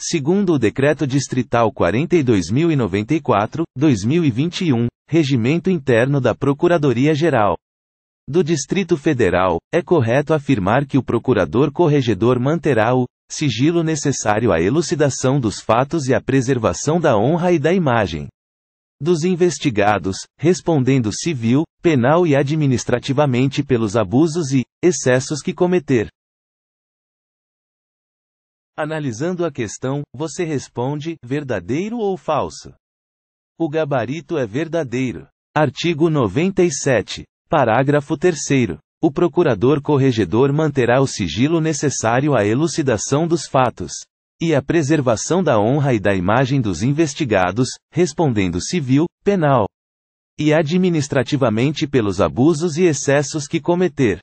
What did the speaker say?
segundo o Decreto Distrital 42.094, 2021, Regimento Interno da Procuradoria-Geral do Distrito Federal, é correto afirmar que o Procurador Corregedor manterá o sigilo necessário à elucidação dos fatos e à preservação da honra e da imagem dos investigados, respondendo civil, penal e administrativamente pelos abusos e excessos que cometer. Analisando a questão, você responde: verdadeiro ou falso? O gabarito é verdadeiro. Artigo 97. Parágrafo 3. O procurador corregedor manterá o sigilo necessário à elucidação dos fatos e à preservação da honra e da imagem dos investigados, respondendo civil, penal e administrativamente pelos abusos e excessos que cometer.